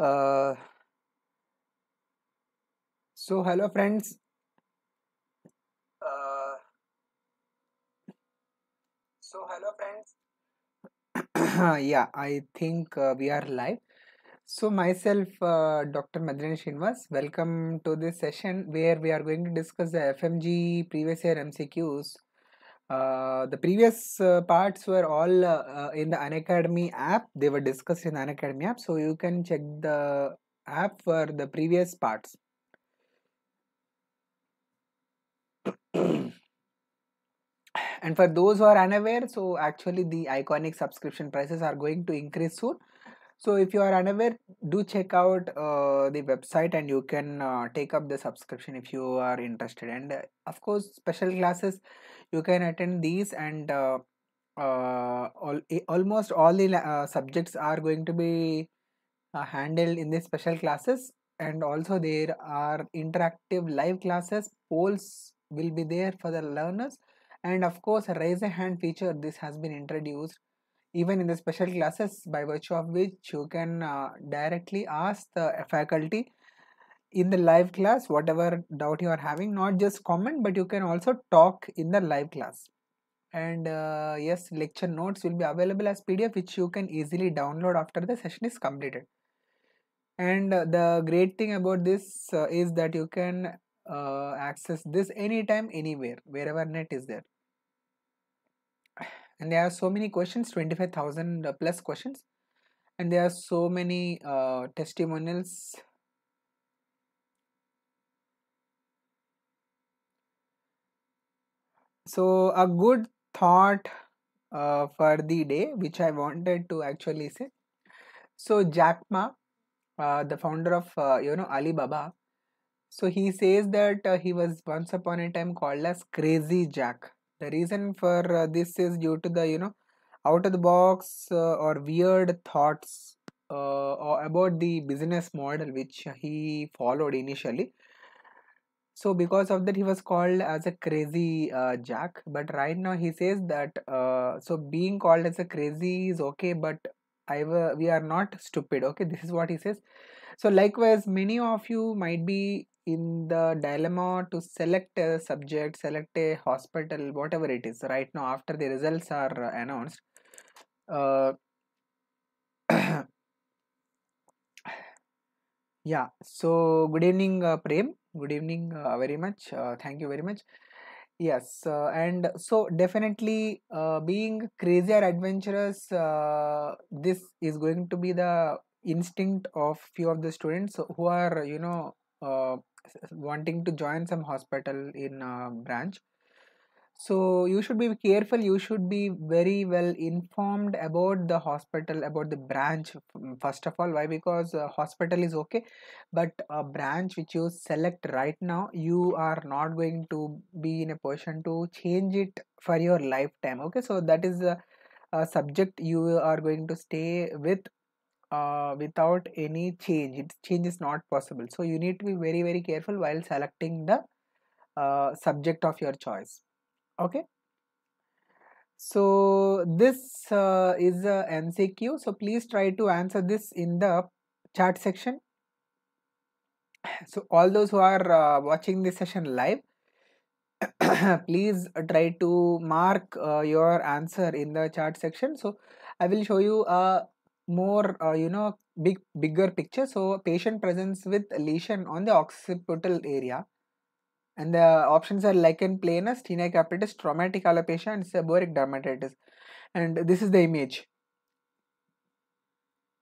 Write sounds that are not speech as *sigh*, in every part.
Uh, so hello friends. Uh, so hello friends. *clears throat* yeah, I think uh, we are live. So myself, uh, Dr. Madhureen Srinivas, welcome to this session where we are going to discuss the FMG previous year MCQs uh, the previous uh, parts were all uh, uh, in the Anacademy app. They were discussed in the Unacademy app. So you can check the app for the previous parts. *clears throat* and for those who are unaware, so actually the iconic subscription prices are going to increase soon. So if you are unaware, do check out uh, the website and you can uh, take up the subscription if you are interested. And uh, of course, special classes you can attend these and uh, uh, all, eh, almost all the uh, subjects are going to be uh, handled in the special classes and also there are interactive live classes polls will be there for the learners and of course raise a hand feature this has been introduced even in the special classes by virtue of which you can uh, directly ask the faculty in the live class whatever doubt you are having not just comment but you can also talk in the live class and uh, yes lecture notes will be available as pdf which you can easily download after the session is completed and uh, the great thing about this uh, is that you can uh, access this anytime anywhere wherever net is there and there are so many questions 25000 plus questions and there are so many uh, testimonials so a good thought uh, for the day which i wanted to actually say so jack ma uh, the founder of uh, you know alibaba so he says that uh, he was once upon a time called as crazy jack the reason for uh, this is due to the you know out of the box uh, or weird thoughts about the business model which he followed initially so because of that he was called as a crazy uh, jack but right now he says that uh, so being called as a crazy is okay but i we are not stupid okay this is what he says so likewise many of you might be in the dilemma to select a subject select a hospital whatever it is right now after the results are uh, announced uh, *clears throat* yeah so good evening uh, prem good evening uh, very much uh, thank you very much yes uh, and so definitely uh, being crazy or adventurous uh, this is going to be the instinct of few of the students who are you know uh, wanting to join some hospital in branch so you should be careful you should be very well informed about the hospital about the branch mm, first of all why because uh, hospital is okay but a branch which you select right now you are not going to be in a position to change it for your lifetime okay so that is a, a subject you are going to stay with uh, without any change it change is not possible so you need to be very very careful while selecting the uh, subject of your choice okay so this uh, is a mcq so please try to answer this in the chat section *clears throat* so all those who are uh, watching this session live *clears throat* please try to mark uh, your answer in the chat section so i will show you a more uh, you know big bigger picture so patient presence with lesion on the occipital area and the options are lichen planus, tinea capitis, traumatic alopecia and seborrheic dermatitis. And this is the image.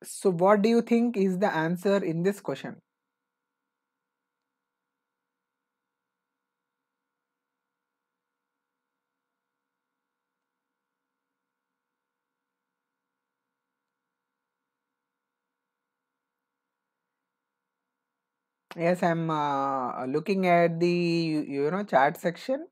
So what do you think is the answer in this question? Yes, I'm uh, looking at the you, you know chart section.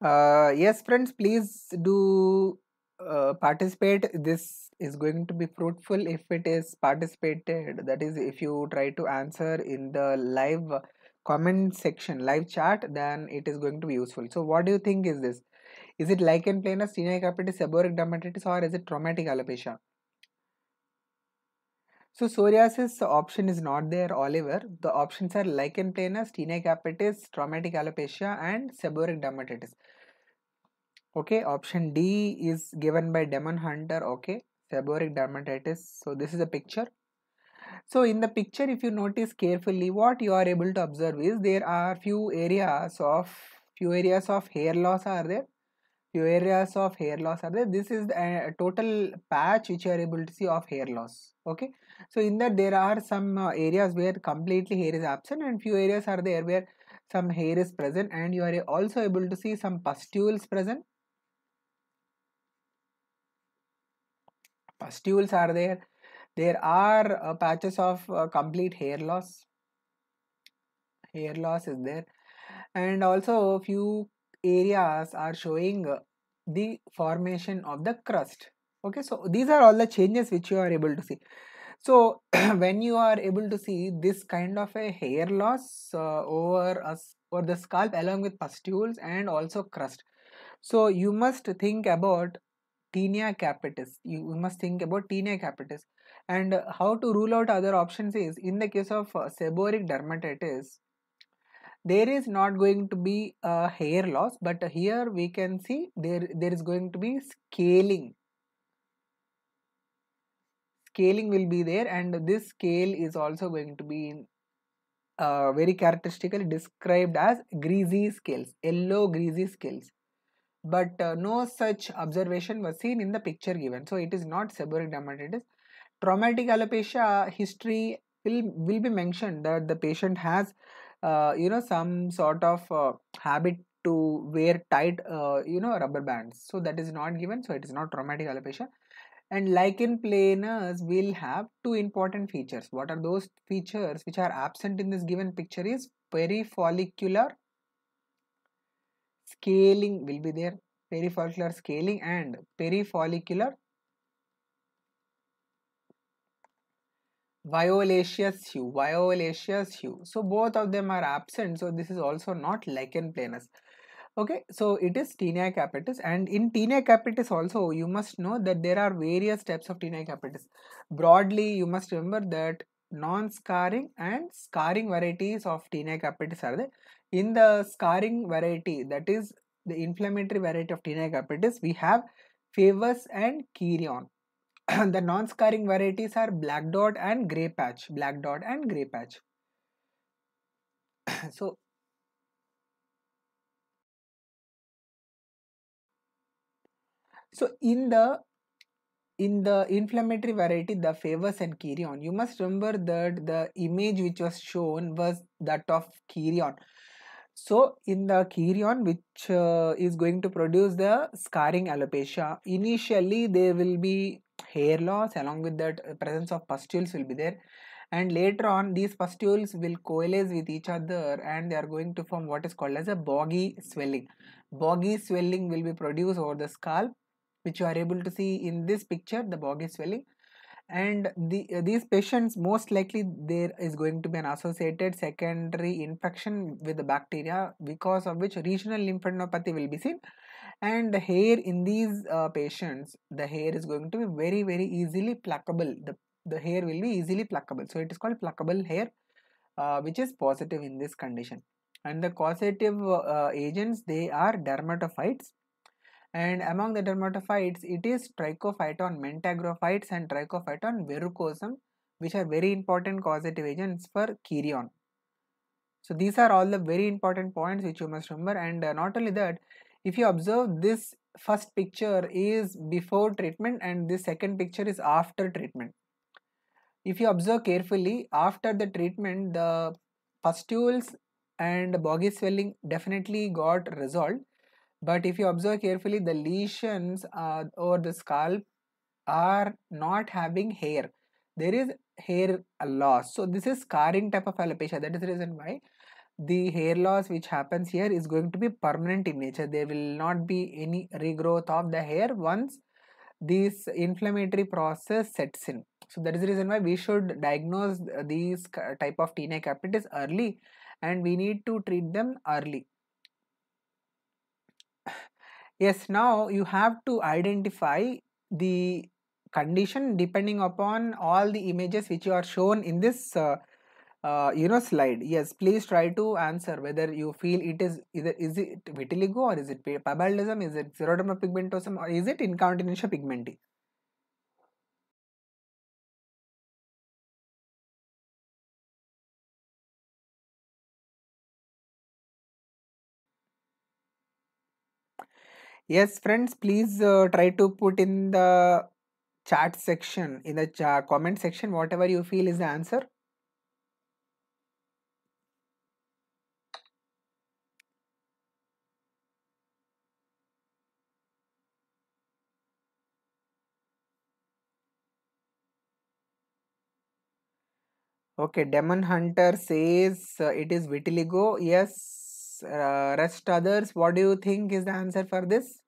Uh, yes, friends, please do uh, participate this is going to be fruitful if it is participated that is if you try to answer in the live comment section live chat then it is going to be useful so what do you think is this is it lichen planus tinea capitis, seborrheic dermatitis or is it traumatic alopecia so psoriasis option is not there Oliver the options are lichen planus tinea capitis, traumatic alopecia and seborrheic dermatitis okay option d is given by demon hunter okay seborrheic dermatitis so this is a picture so in the picture if you notice carefully what you are able to observe is there are few areas of few areas of hair loss are there few areas of hair loss are there this is a total patch which you are able to see of hair loss okay so in that there are some uh, areas where completely hair is absent and few areas are there where some hair is present and you are also able to see some pustules present pustules are there there are uh, patches of uh, complete hair loss hair loss is there and also few areas are showing the formation of the crust okay so these are all the changes which you are able to see so *clears throat* when you are able to see this kind of a hair loss uh, over us or the scalp along with pustules and also crust so you must think about tinea capitis you must think about tinea capitis and how to rule out other options is in the case of uh, seborrheic dermatitis there is not going to be a hair loss but here we can see there there is going to be scaling scaling will be there and this scale is also going to be uh, very characteristically described as greasy scales yellow greasy scales but uh, no such observation was seen in the picture given. So it is not seborrheic dermatitis. Traumatic alopecia history will, will be mentioned that the patient has, uh, you know, some sort of uh, habit to wear tight, uh, you know, rubber bands. So that is not given. So it is not traumatic alopecia. And lichen planus will have two important features. What are those features which are absent in this given picture is perifollicular scaling will be there perifollicular scaling and perifollicular violaceous hue violaceous hue so both of them are absent so this is also not lichen planus okay so it is tinea capitis and in tinea capitis also you must know that there are various types of tinea capitis broadly you must remember that non-scarring and scarring varieties of tinea capitis are there in the scarring variety, that is the inflammatory variety of tinea capitis, we have Favus and Kirion. *clears throat* the non-scarring varieties are black dot and gray patch, black dot and gray patch. *clears throat* so So in the in the inflammatory variety, the favus and Kirion, you must remember that the image which was shown was that of Kirion. So in the chorion which uh, is going to produce the scarring alopecia, initially there will be hair loss along with that uh, presence of pustules will be there and later on these pustules will coalesce with each other and they are going to form what is called as a boggy swelling. Boggy swelling will be produced over the scalp which you are able to see in this picture the boggy swelling and the, these patients most likely there is going to be an associated secondary infection with the bacteria because of which regional lymphadenopathy will be seen and the hair in these uh, patients the hair is going to be very very easily pluckable the, the hair will be easily pluckable so it is called pluckable hair uh, which is positive in this condition and the causative uh, agents they are dermatophytes and among the dermatophytes it is trichophyton mentagrophytes and trichophyton verrucosum which are very important causative agents for kerion. so these are all the very important points which you must remember and uh, not only that if you observe this first picture is before treatment and this second picture is after treatment if you observe carefully after the treatment the pustules and boggy swelling definitely got resolved but if you observe carefully, the lesions uh, over the scalp are not having hair. There is hair loss. So this is scarring type of alopecia. That is the reason why the hair loss which happens here is going to be permanent in nature. There will not be any regrowth of the hair once this inflammatory process sets in. So that is the reason why we should diagnose uh, these uh, type of tinea capitis early and we need to treat them early yes now you have to identify the condition depending upon all the images which are shown in this uh, uh, you know slide yes please try to answer whether you feel it is either is it vitiligo or is it pabaldism is it xeroderma pigmentosum or is it incontinentia pigmenti Yes, friends, please uh, try to put in the chat section, in the comment section, whatever you feel is the answer. Okay, Demon Hunter says uh, it is vitiligo. Yes, uh, rest others what do you think is the answer for this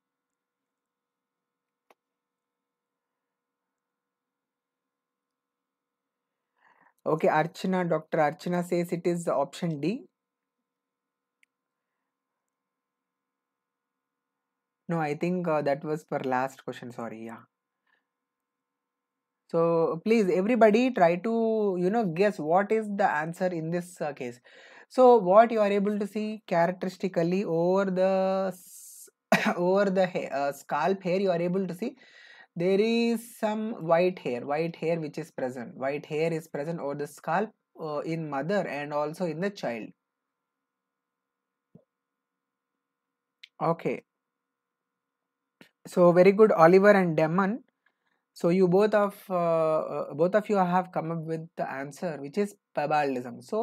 okay archana dr archana says it is option d no i think uh, that was for last question sorry yeah so please everybody try to you know guess what is the answer in this uh, case so what you are able to see characteristically over the *coughs* over the hair, uh, scalp hair you are able to see there is some white hair white hair which is present white hair is present over the scalp uh, in mother and also in the child okay so very good oliver and demon so you both of uh, uh both of you have come up with the answer which is pebaldism so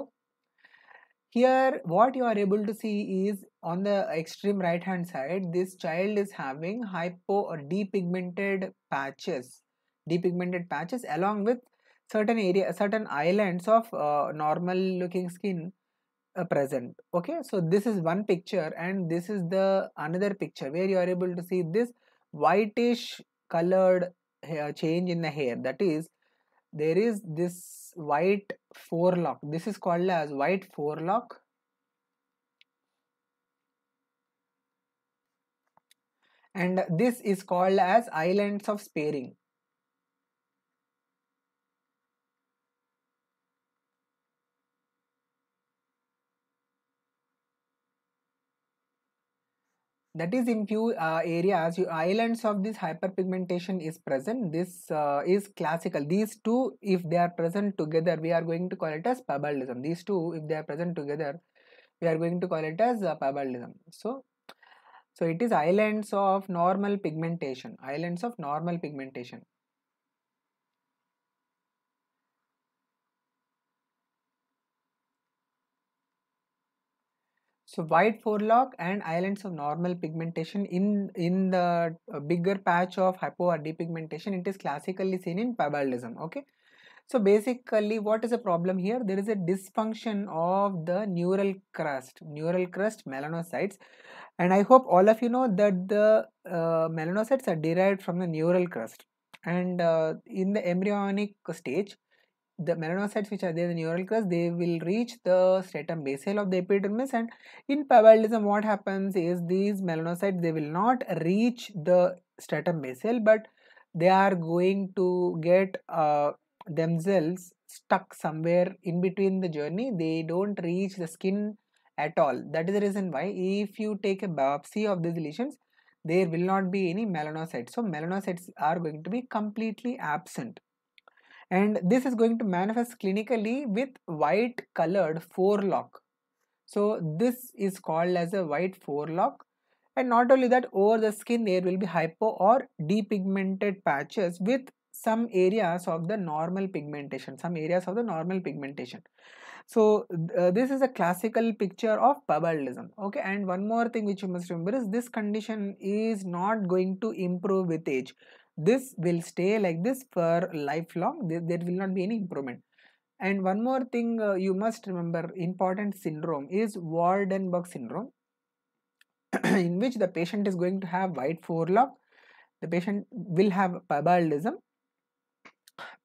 here, what you are able to see is on the extreme right hand side, this child is having hypo or uh, depigmented patches, depigmented patches along with certain area, certain islands of uh, normal looking skin uh, present. Okay, so this is one picture and this is the another picture where you are able to see this whitish colored hair uh, change in the hair. That is, there is this white forelock. This is called as white forelock. And this is called as islands of sparing. that is in few uh, areas you islands of this hyperpigmentation is present this uh, is classical these two if they are present together we are going to call it as parallelism these two if they are present together we are going to call it as uh, parallelism so so it is islands of normal pigmentation islands of normal pigmentation So white forelock and islands of normal pigmentation in, in the uh, bigger patch of hypo or depigmentation, it is classically seen in pabaldism. Okay. So basically what is the problem here? There is a dysfunction of the neural crust, neural crust melanocytes. And I hope all of you know that the uh, melanocytes are derived from the neural crust. And uh, in the embryonic stage, the melanocytes which are there in the neural crest, they will reach the stratum basal of the epidermis and in parallelism what happens is these melanocytes they will not reach the stratum basal but they are going to get uh, themselves stuck somewhere in between the journey they don't reach the skin at all that is the reason why if you take a biopsy of these lesions there will not be any melanocytes so melanocytes are going to be completely absent and this is going to manifest clinically with white colored forelock so this is called as a white forelock and not only that over the skin there will be hypo or depigmented patches with some areas of the normal pigmentation some areas of the normal pigmentation so uh, this is a classical picture of puberlism okay and one more thing which you must remember is this condition is not going to improve with age this will stay like this for lifelong there, there will not be any improvement and one more thing uh, you must remember important syndrome is Wardenberg syndrome *clears throat* in which the patient is going to have white forelock the patient will have pybaldism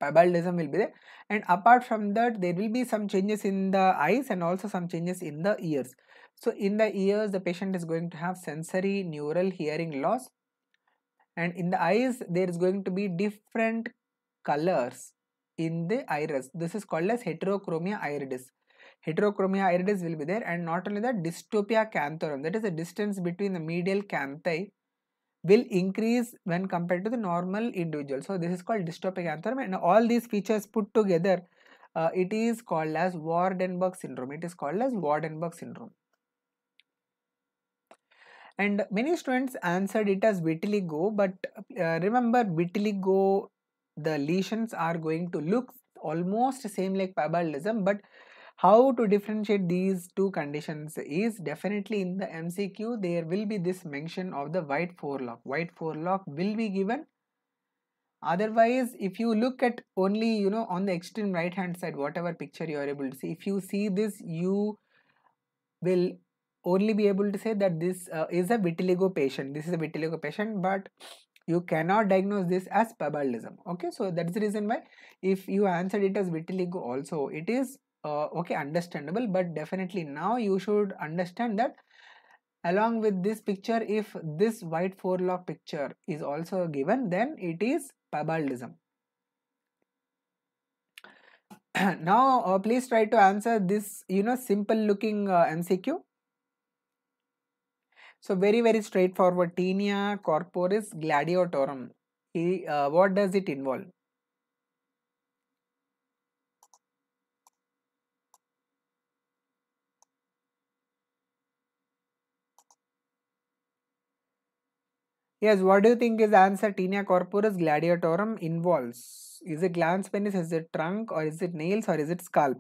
pybaldism will be there and apart from that there will be some changes in the eyes and also some changes in the ears so in the ears the patient is going to have sensory neural hearing loss and in the eyes there is going to be different colors in the iris this is called as heterochromia iridis heterochromia iridis will be there and not only that dystopia canthorum that is the distance between the medial canthi will increase when compared to the normal individual so this is called dystopic canthorum and all these features put together uh, it is called as Wardenberg syndrome it is called as Wardenberg syndrome and many students answered it as vitiligo but uh, remember vitiligo the lesions are going to look almost same like paludism but how to differentiate these two conditions is definitely in the mcq there will be this mention of the white forelock white forelock will be given otherwise if you look at only you know on the extreme right hand side whatever picture you are able to see if you see this you will only be able to say that this uh, is a vitiligo patient this is a vitiligo patient but you cannot diagnose this as pubalgism okay so that's the reason why if you answered it as vitiligo also it is uh, okay understandable but definitely now you should understand that along with this picture if this white forelock picture is also given then it is pubalgism *clears throat* now uh, please try to answer this you know simple looking uh, mcq so very very straightforward. Tinea corporis gladiatorum. He, uh, what does it involve? Yes, what do you think is answer Tinea corporis gladiatorum involves? Is it glans penis, is it trunk or is it nails or is it scalp?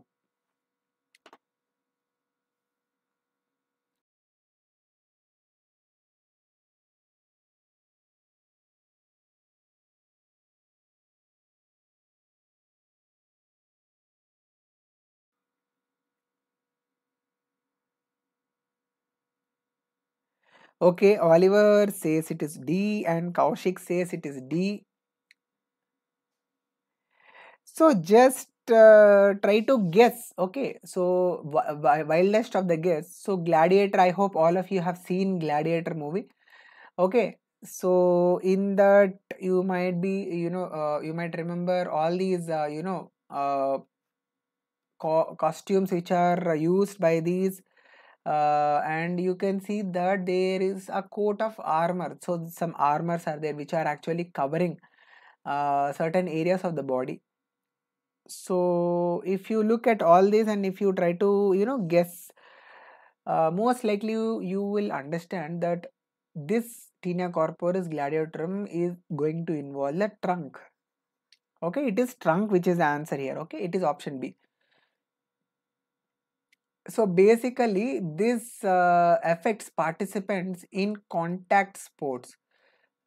Okay, Oliver says it is D and Kaushik says it is D. So just uh, try to guess. Okay, so wildest of the guess. So Gladiator, I hope all of you have seen Gladiator movie. Okay, so in that you might be, you know, uh, you might remember all these, uh, you know, uh, co costumes which are used by these uh, and you can see that there is a coat of armor so some armors are there which are actually covering uh, certain areas of the body so if you look at all this and if you try to you know guess uh, most likely you, you will understand that this tina corporis gladiatorum is going to involve the trunk okay it is trunk which is the answer here okay it is option b so basically this uh, affects participants in contact sports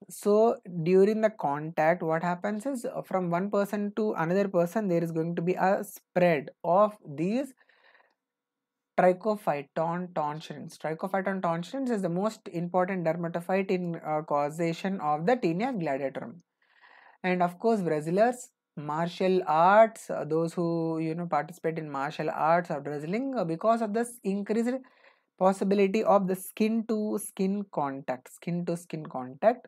so during the contact what happens is uh, from one person to another person there is going to be a spread of these trichophyton tonsils trichophyton tonsils is the most important dermatophyte in uh, causation of the tinea gladiatorum and of course brazilers martial arts uh, those who you know participate in martial arts or wrestling uh, because of this increased possibility of the skin to skin contact skin to skin contact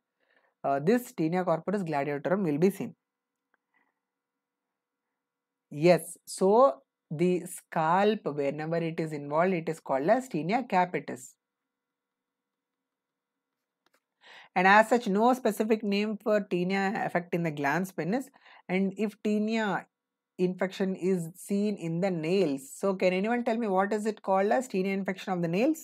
uh, this tinea corporis gladiatorum will be seen yes so the scalp whenever it is involved it is called as tinea capitis and as such no specific name for tinea effect in the glands penis and if tinea infection is seen in the nails so can anyone tell me what is it called as tinea infection of the nails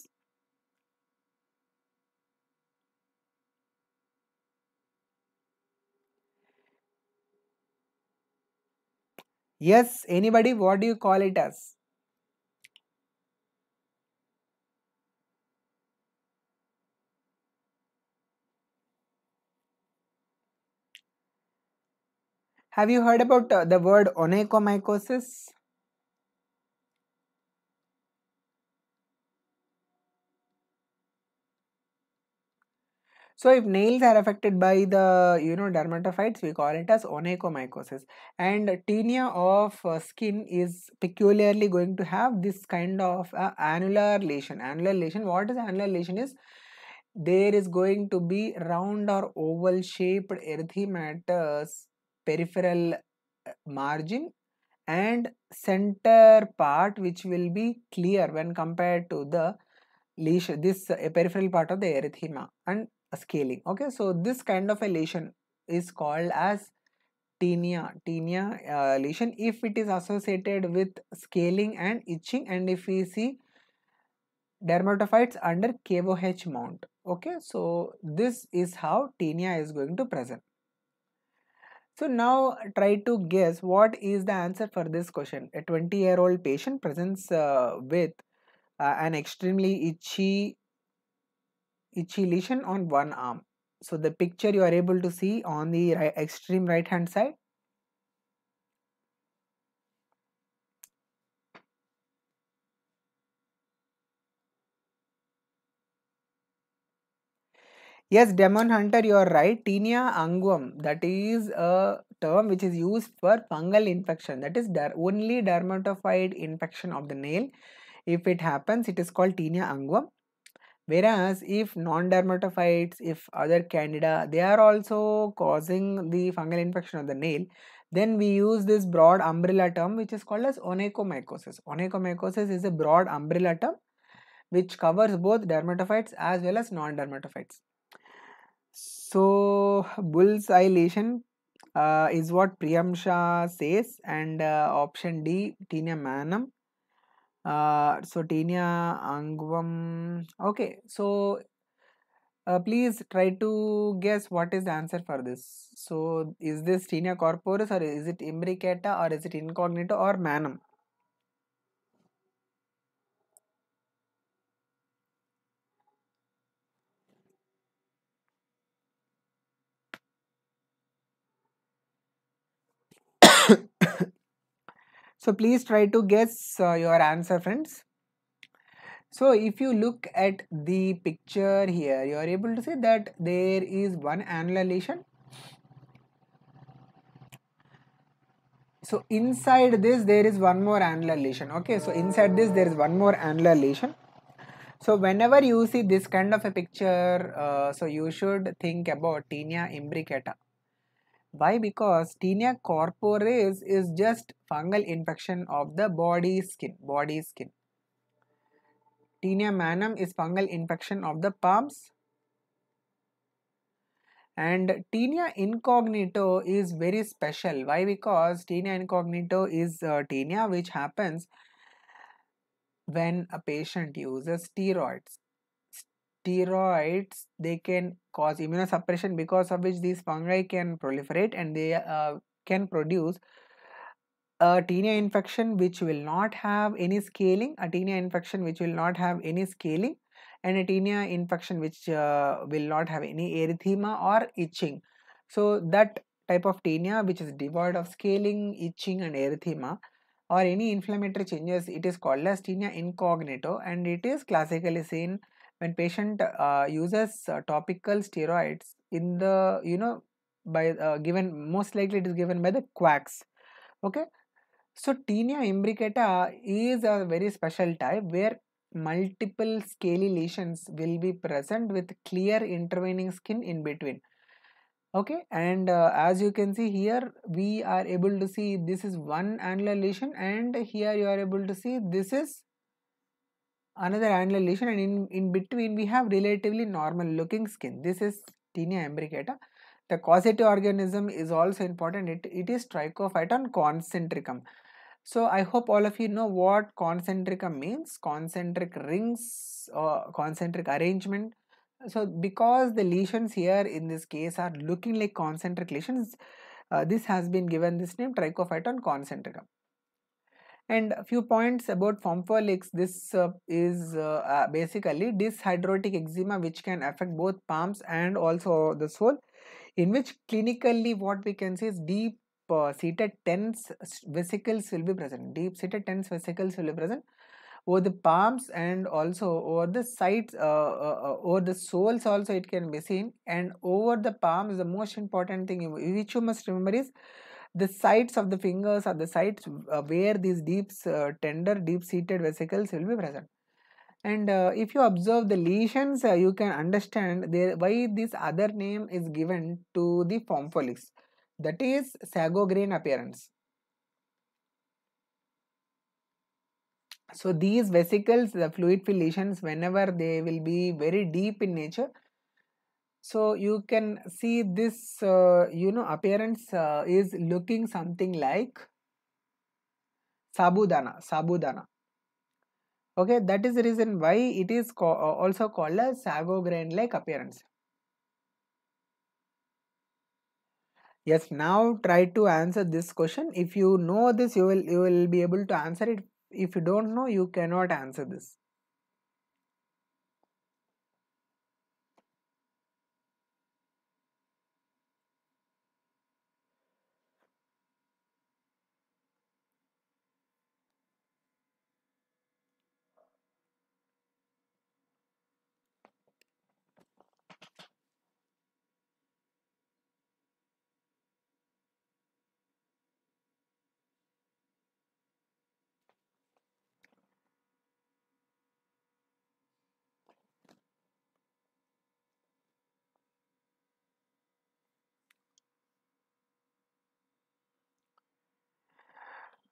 yes anybody what do you call it as Have you heard about uh, the word onychomycosis? So if nails are affected by the you know dermatophytes, we call it as onychomycosis. And tinea of uh, skin is peculiarly going to have this kind of uh, annular lesion. Annular lesion. What is annular lesion? Is there is going to be round or oval shaped erythematous peripheral uh, margin and center part which will be clear when compared to the lesion this uh, peripheral part of the erythema and scaling okay so this kind of a lesion is called as tinea tinea uh, lesion if it is associated with scaling and itching and if we see dermatophytes under KOH mount okay so this is how tinea is going to present so now try to guess what is the answer for this question. A 20 year old patient presents uh, with uh, an extremely itchy, itchy lesion on one arm. So the picture you are able to see on the right, extreme right hand side Yes, Demon Hunter, you are right. Tinea anguum, that is a term which is used for fungal infection. That is der only dermatophyte infection of the nail. If it happens, it is called tinea anguum. Whereas if non-dermatophytes, if other candida, they are also causing the fungal infection of the nail, then we use this broad umbrella term which is called as onychomycosis. Onychomycosis is a broad umbrella term which covers both dermatophytes as well as non-dermatophytes. So, bull's eyelation uh, is what Priyamsha says, and uh, option D, tinea manum. Uh, so, tinea angvum. Okay, so uh, please try to guess what is the answer for this. So, is this tinea corporis, or is it imbricata, or is it incognito, or manum? So please try to guess uh, your answer friends. So if you look at the picture here, you are able to see that there is one annular lesion. So inside this, there is one more annular lesion. Okay, so inside this, there is one more annular lesion. So whenever you see this kind of a picture, uh, so you should think about tinea imbricata. Why? Because tinea corporis is just fungal infection of the body skin, body skin. Tinea manum is fungal infection of the palms. And tinea incognito is very special. Why? Because tinea incognito is uh, tinea which happens when a patient uses steroids steroids they can cause immunosuppression because of which these fungi can proliferate and they uh, can produce a tinea infection which will not have any scaling a tinea infection which will not have any scaling and a tinea infection which uh, will not have any erythema or itching so that type of tinea which is devoid of scaling itching and erythema or any inflammatory changes it is called as tinea incognito and it is classically seen when patient uh, uses uh, topical steroids in the you know by uh, given most likely it is given by the quacks okay so tinea imbricata is a very special type where multiple scaly lesions will be present with clear intervening skin in between okay and uh, as you can see here we are able to see this is one annular lesion and here you are able to see this is another annular lesion and in, in between we have relatively normal looking skin. This is tinea imbricata. The causative organism is also important. It, it is trichophyton concentricum. So I hope all of you know what concentricum means. Concentric rings or uh, concentric arrangement. So because the lesions here in this case are looking like concentric lesions, uh, this has been given this name trichophyton concentricum. And a few points about Fomfolix. This uh, is uh, uh basically hydrotic eczema which can affect both palms and also the sole. In which clinically what we can see is deep uh, seated tense vesicles will be present. Deep seated tense vesicles will be present over the palms and also over the sides, uh, uh, over the soles also it can be seen. And over the palms the most important thing which you must remember is the sides of the fingers are the sites uh, where these deep uh, tender deep seated vesicles will be present and uh, if you observe the lesions uh, you can understand there why this other name is given to the form follicles—that that is sago grain appearance so these vesicles the fluid filled lesions whenever they will be very deep in nature so you can see this uh, you know appearance uh, is looking something like sabudana sabudana okay that is the reason why it is uh, also called as sago grain like appearance yes now try to answer this question if you know this you will you will be able to answer it if you don't know you cannot answer this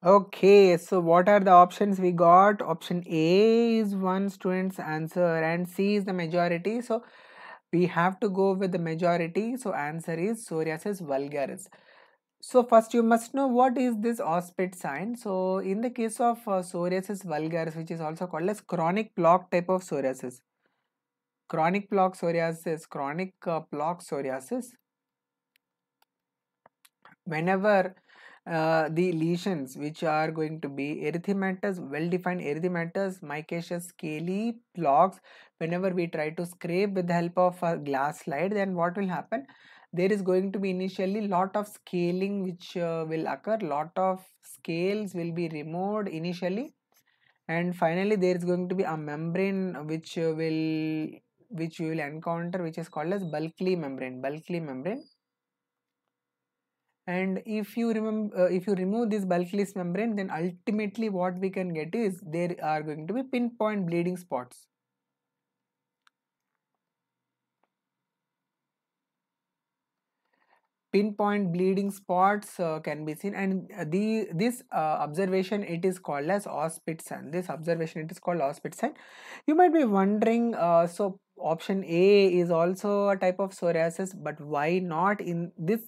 Okay, so what are the options we got? Option A is one student's answer and C is the majority. So we have to go with the majority. So answer is psoriasis vulgaris. So first you must know what is this auspit sign. So in the case of uh, psoriasis vulgaris which is also called as chronic block type of psoriasis. Chronic block psoriasis, chronic uh, plaque psoriasis. Whenever uh, the lesions which are going to be erythematous well-defined erythematous micaceous scaly plaques whenever we try to scrape with the help of a glass slide then what will happen there is going to be initially lot of scaling which uh, will occur lot of scales will be removed initially and finally there is going to be a membrane which will which you will encounter which is called as bulky membrane bulky membrane and if you remember uh, if you remove this bulkless membrane then ultimately what we can get is there are going to be pinpoint bleeding spots pinpoint bleeding spots uh, can be seen and uh, the this uh, observation it is called as Auspitzen. This observation it is called Auspitzen. You might be wondering uh, so option A is also a type of psoriasis, but why not in this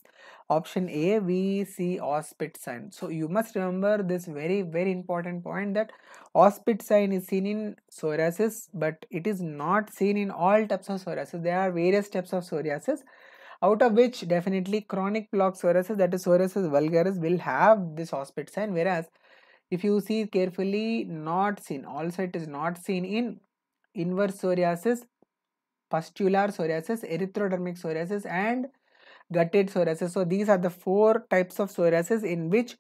option A we see auspit sign. So you must remember this very very important point that auspit sign is seen in psoriasis, but it is not seen in all types of psoriasis. There are various types of psoriasis out of which definitely chronic plaque psoriasis that is psoriasis vulgaris will have this auspit sign whereas if you see carefully not seen also it is not seen in inverse psoriasis pustular psoriasis, erythrodermic psoriasis and gutted psoriasis. So these are the four types of psoriasis in which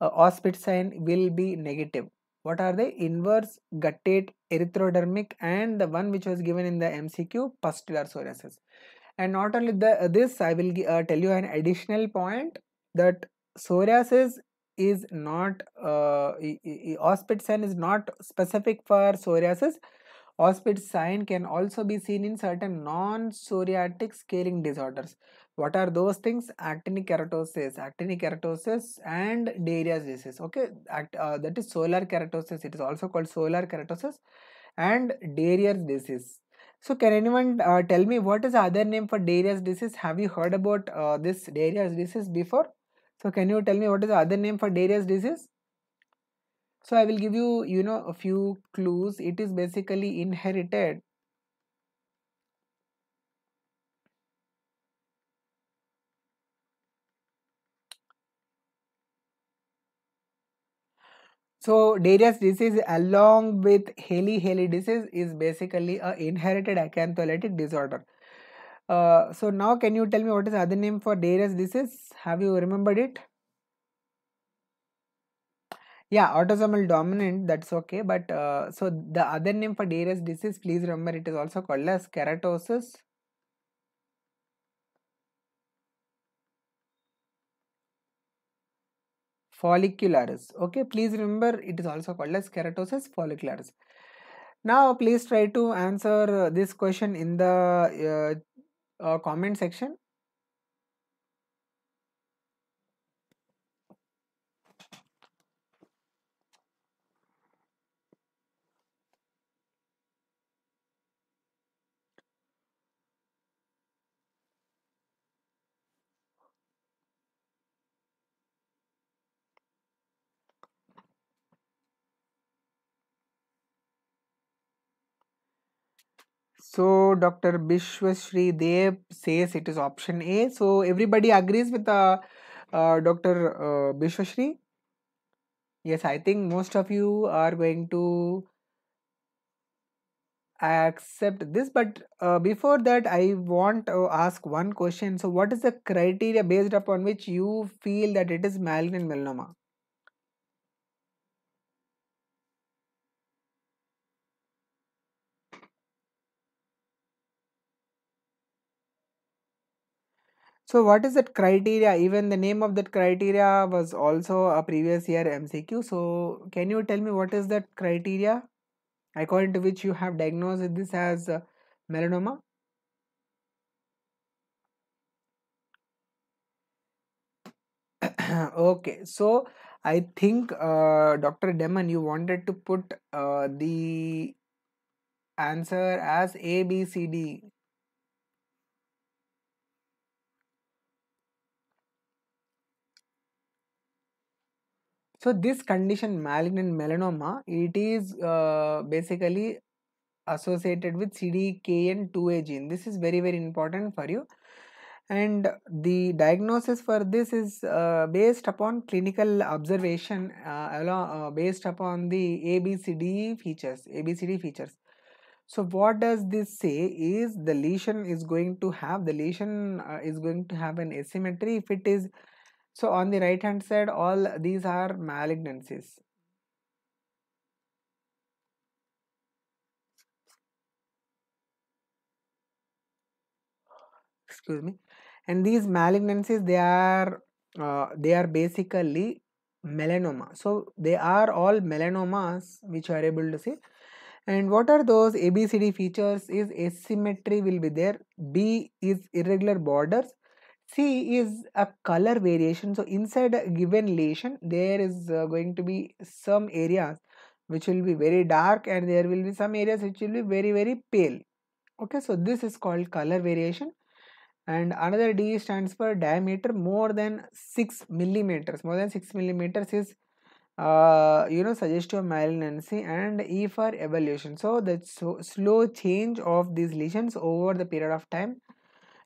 uh, auspicin will be negative. What are they? Inverse, gutted, erythrodermic and the one which was given in the MCQ, pustular psoriasis. And not only the, uh, this, I will uh, tell you an additional point that psoriasis is not, uh, is not specific for psoriasis Auspice sign can also be seen in certain non-psoriatic scaling disorders. What are those things? Actinic keratosis, actinic keratosis and Darius disease. Okay, Act, uh, that is solar keratosis. It is also called solar keratosis and Darius disease. So can anyone uh, tell me what is the other name for Darius disease? Have you heard about uh, this Darius disease before? So can you tell me what is the other name for Darius disease? so i will give you you know a few clues it is basically inherited So Darius disease along with Haley-Haley disease is basically a inherited acantholytic disorder. Uh, so now can you tell me what is other name for Darius disease? Have you remembered it? yeah autosomal dominant that's okay but uh, so the other name for Dairy's disease please remember it is also called as keratosis follicularis okay please remember it is also called as keratosis follicularis now please try to answer this question in the uh, uh comment section So Dr. Bishwasri Dev says it is option A. So everybody agrees with uh, uh, Dr. Uh, Bishwasri? Yes, I think most of you are going to accept this. But uh, before that, I want to ask one question. So what is the criteria based upon which you feel that it is malignant melanoma? So what is that criteria? Even the name of that criteria was also a previous year MCQ. So can you tell me what is that criteria according to which you have diagnosed this as melanoma? *coughs* okay, so I think uh, Dr. Demon, you wanted to put uh, the answer as A, B, C, D. So this condition, malignant melanoma, it is uh, basically associated with CDKN2A gene. This is very very important for you. And the diagnosis for this is uh, based upon clinical observation, uh, uh based upon the ABCD features, ABCD features. So what does this say is the lesion is going to have, the lesion uh, is going to have an asymmetry if it is so on the right hand side all these are malignancies. Excuse me. And these malignancies they are uh, they are basically melanoma. So they are all melanomas which you are able to see. And what are those ABCD features is asymmetry will be there. B is irregular borders C is a color variation. So inside a given lesion, there is uh, going to be some areas which will be very dark and there will be some areas which will be very, very pale. Okay, so this is called color variation. And another D stands for diameter more than 6 millimeters. More than 6 millimeters is, uh, you know, suggestive malignancy and E for evolution. So the so slow change of these lesions over the period of time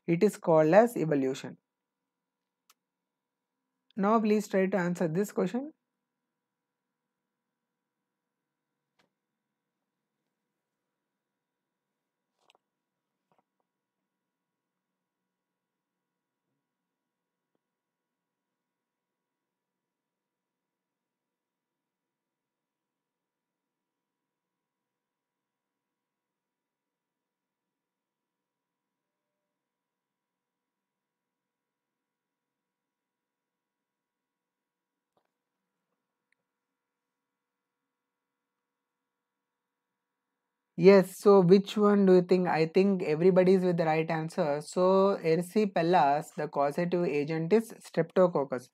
it is called as evolution. Now please try to answer this question. Yes, so which one do you think? I think everybody is with the right answer. So, erysipelas, the causative agent is streptococcus,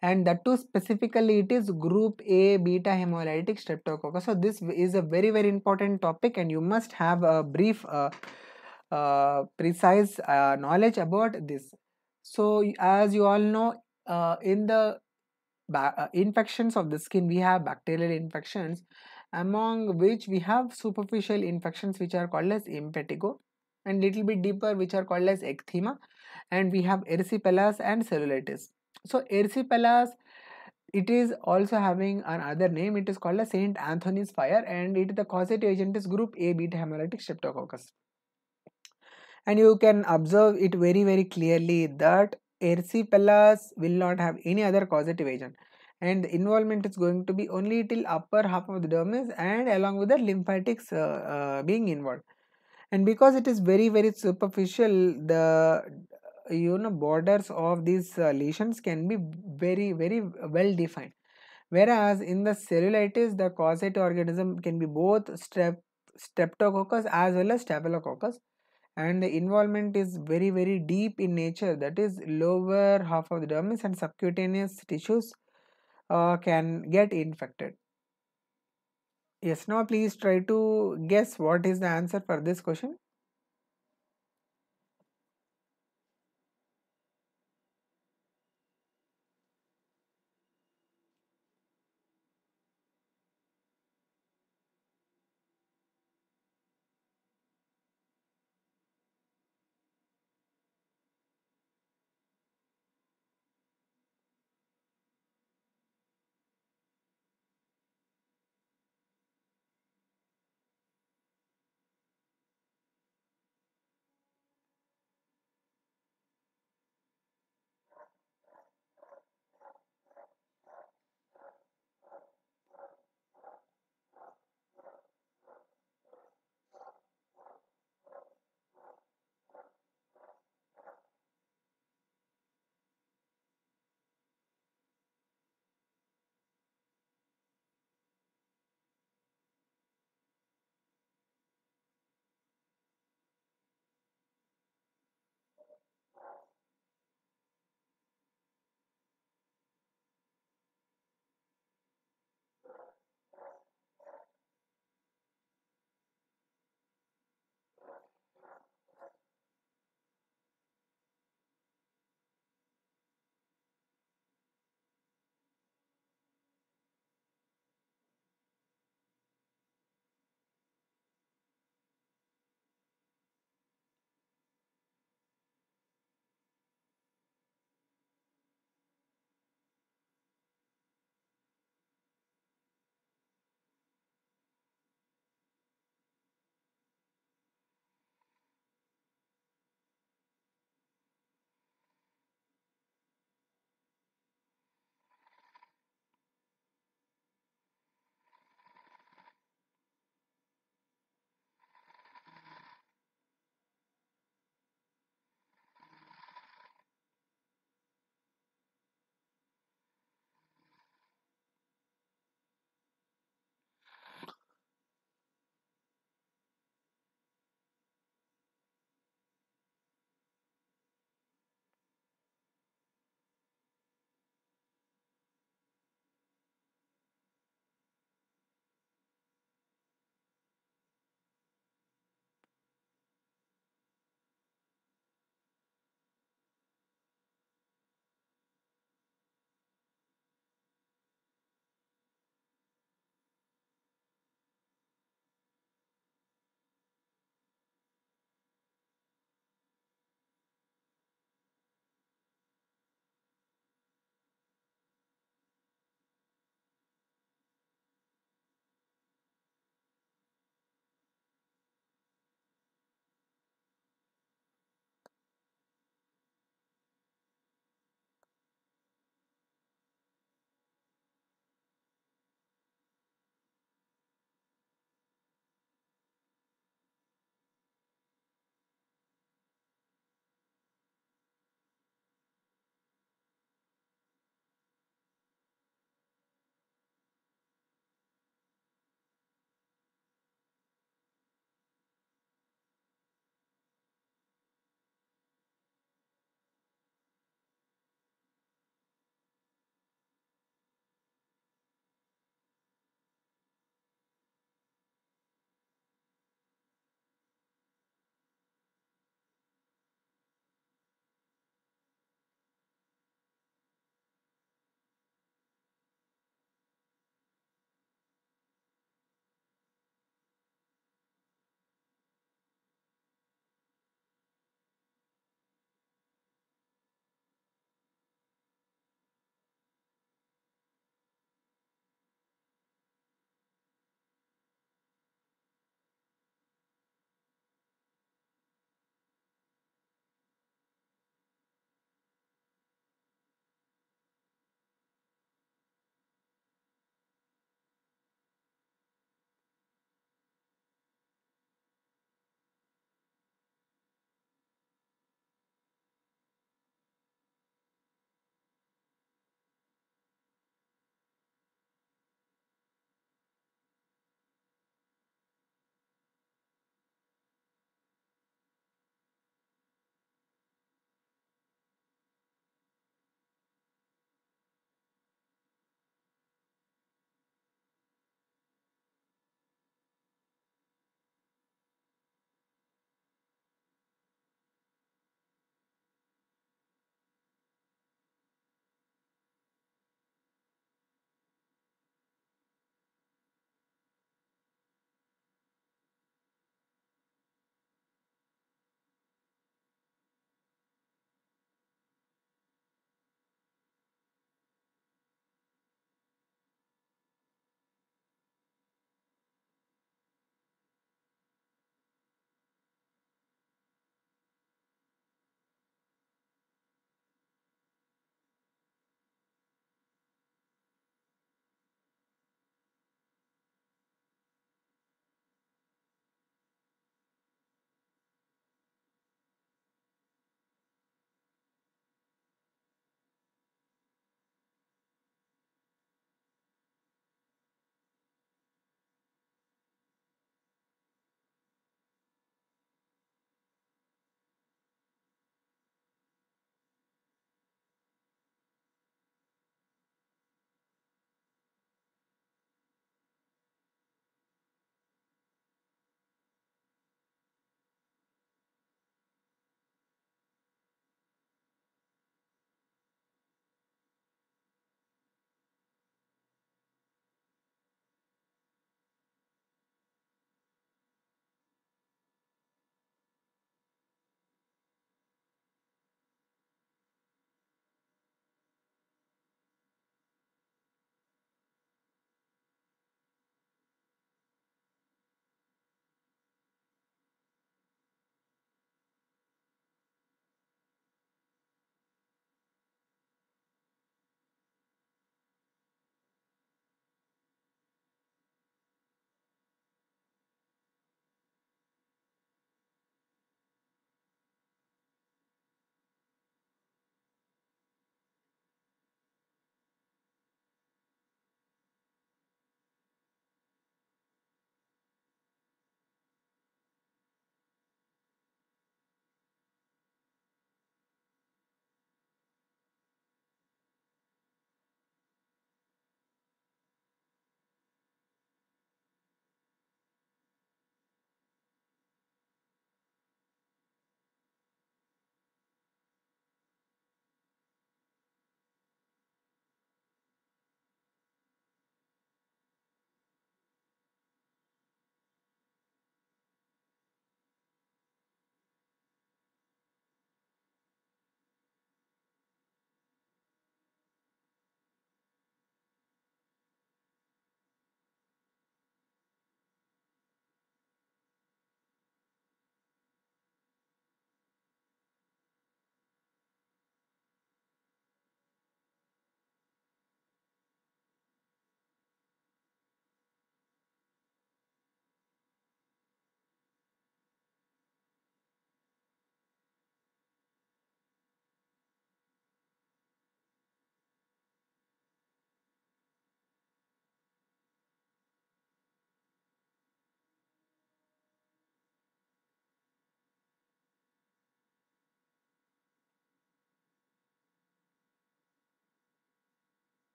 and that too specifically it is group A beta hemolytic streptococcus. So, this is a very, very important topic, and you must have a brief, uh, uh, precise uh, knowledge about this. So, as you all know, uh, in the uh, infections of the skin, we have bacterial infections among which we have superficial infections which are called as impetigo and little bit deeper which are called as ecthema and we have erysipelas and cellulitis. So erysipelas it is also having another name it is called as St. Anthony's fire and it the causative agent is group A beta hemolytic streptococcus and you can observe it very very clearly that erysipelas will not have any other causative agent and involvement is going to be only till upper half of the dermis and along with the lymphatics uh, uh, being involved and because it is very very superficial the you know borders of these uh, lesions can be very very well defined whereas in the cellulitis the causative organism can be both strep streptococcus as well as staphylococcus and the involvement is very very deep in nature that is lower half of the dermis and subcutaneous tissues uh, can get infected. Yes, now please try to guess what is the answer for this question.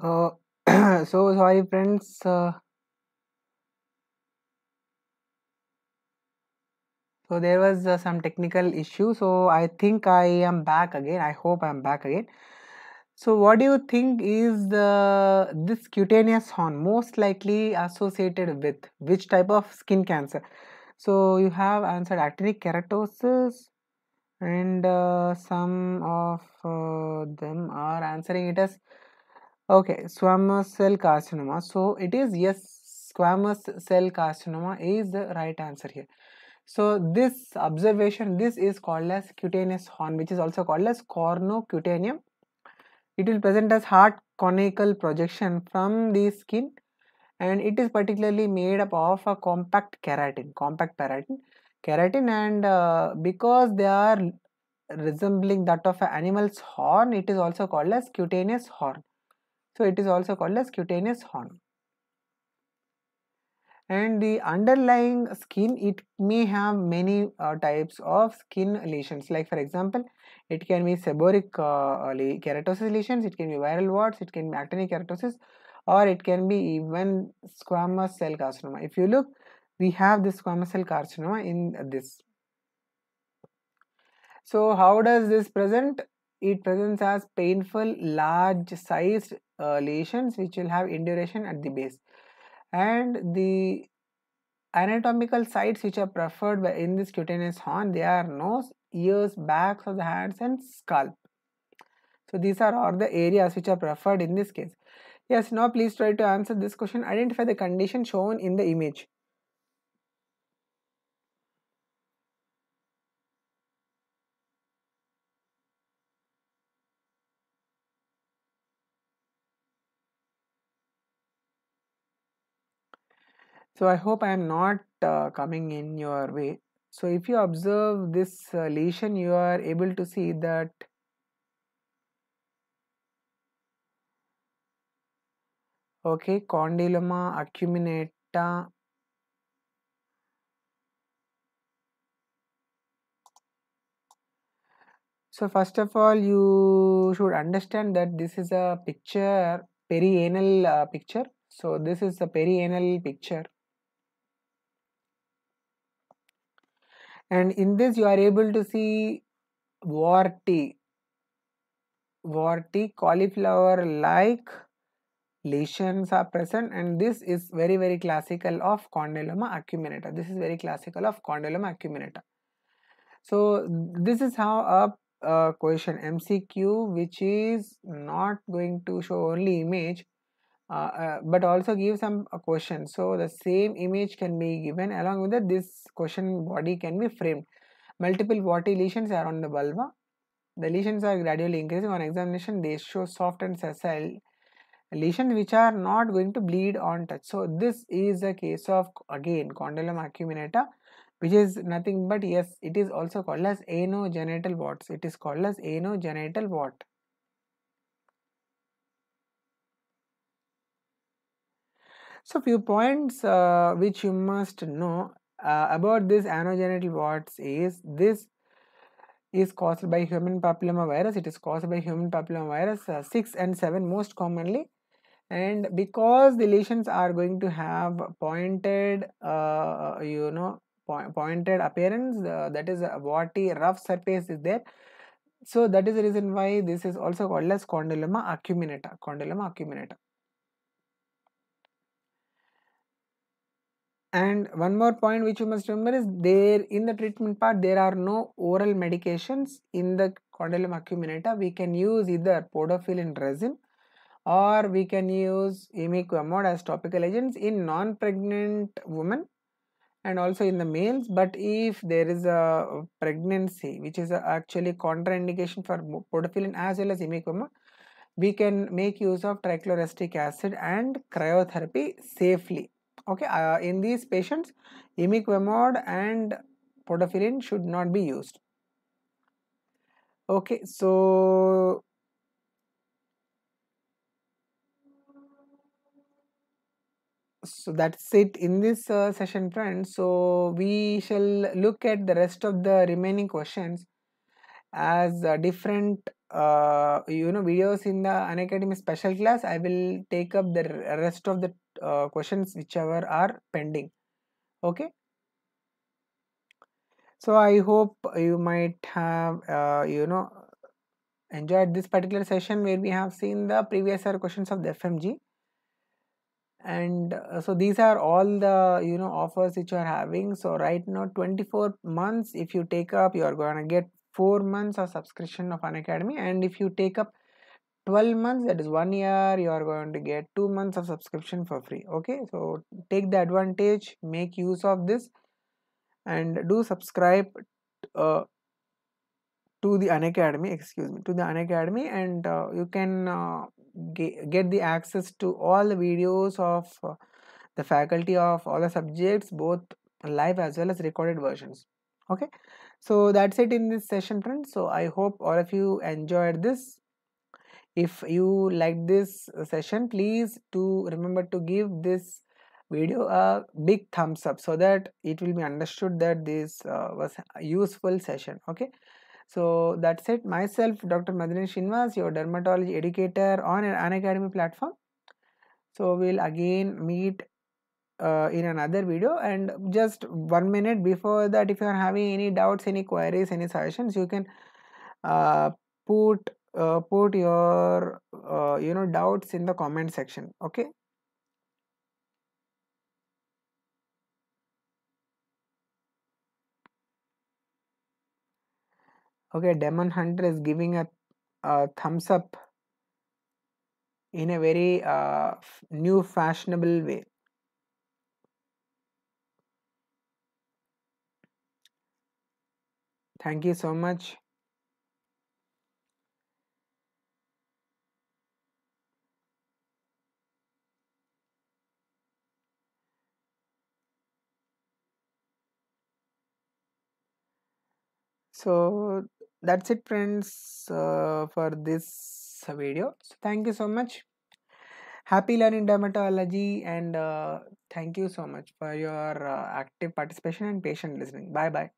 Uh, *clears throat* so sorry, friends. Uh, so there was uh, some technical issue. So I think I am back again. I hope I am back again. So what do you think is the this cutaneous horn most likely associated with which type of skin cancer? So you have answered actinic keratosis and uh, some of uh, them are answering it as Okay, squamous cell carcinoma. So it is yes, squamous cell carcinoma is the right answer here. So this observation, this is called as cutaneous horn, which is also called as cornucutaneum. It will present as hard conical projection from the skin and it is particularly made up of a compact keratin, compact keratin, keratin and uh, because they are resembling that of an animal's horn, it is also called as cutaneous horn. So it is also called as cutaneous horn. And the underlying skin, it may have many uh, types of skin lesions. Like for example, it can be seborrheic uh, uh keratosis lesions, it can be viral warts, it can be actinic keratosis, or it can be even squamous cell carcinoma. If you look, we have this squamous cell carcinoma in this. So how does this present? it presents as painful large sized uh, lesions which will have induration at the base and the anatomical sites which are preferred in this cutaneous horn they are nose ears backs of the hands and scalp so these are all the areas which are preferred in this case yes now please try to answer this question identify the condition shown in the image So I hope I am not uh, coming in your way. So if you observe this uh, lesion, you are able to see that okay, condyloma acuminata So first of all, you should understand that this is a picture, perianal uh, picture. So this is a perianal picture. and in this you are able to see warty warty cauliflower like lesions are present and this is very very classical of condyloma acuminata this is very classical of condyloma acuminata so this is how a uh, question mcq which is not going to show only image uh, uh, but also give some uh, question so the same image can be given along with that this question body can be framed multiple body lesions are on the vulva the lesions are gradually increasing on examination they show soft and sessile lesions which are not going to bleed on touch so this is a case of again condylum acuminata which is nothing but yes it is also called as anogenital warts it is called as anogenital wart So few points uh, which you must know uh, about this anogenital warts is this is caused by human papillomavirus. It is caused by human papillomavirus uh, 6 and 7 most commonly. And because the lesions are going to have pointed, uh, you know, po pointed appearance, uh, that is a uh, warty rough surface is there. So that is the reason why this is also called as condyloma acuminata. Condyloma acuminata. and one more point which you must remember is there in the treatment part there are no oral medications in the condylum acuminata we can use either podophyllin resin or we can use imiquimod as topical agents in non-pregnant women and also in the males but if there is a pregnancy which is actually contraindication for podophyllin as well as imiquimod we can make use of trichloroacetic acid and cryotherapy safely okay uh, in these patients imiquimod and podophyllin should not be used okay so so that's it in this uh, session friends so we shall look at the rest of the remaining questions as uh, different uh, you know videos in the unacademy special class i will take up the rest of the uh, questions whichever are pending okay so i hope you might have uh, you know enjoyed this particular session where we have seen the previous year questions of the fmg and uh, so these are all the you know offers which you are having so right now 24 months if you take up you are going to get 4 months of subscription of an academy and if you take up 12 months that is one year you are going to get two months of subscription for free okay so take the advantage make use of this and do subscribe uh, to the unacademy excuse me to the unacademy and uh, you can uh, get, get the access to all the videos of uh, the faculty of all the subjects both live as well as recorded versions okay so that's it in this session friends so i hope all of you enjoyed this if you like this session please to remember to give this video a big thumbs up so that it will be understood that this uh, was a useful session okay so that's it myself dr madhuri shinvas your dermatology educator on an academy platform so we'll again meet uh, in another video and just one minute before that if you are having any doubts any queries any suggestions you can uh, put uh, put your uh, you know doubts in the comment section okay okay demon hunter is giving a, a thumbs up in a very uh, new fashionable way thank you so much so that's it friends uh, for this video so thank you so much happy learning dermatology and uh, thank you so much for your uh, active participation and patient listening bye bye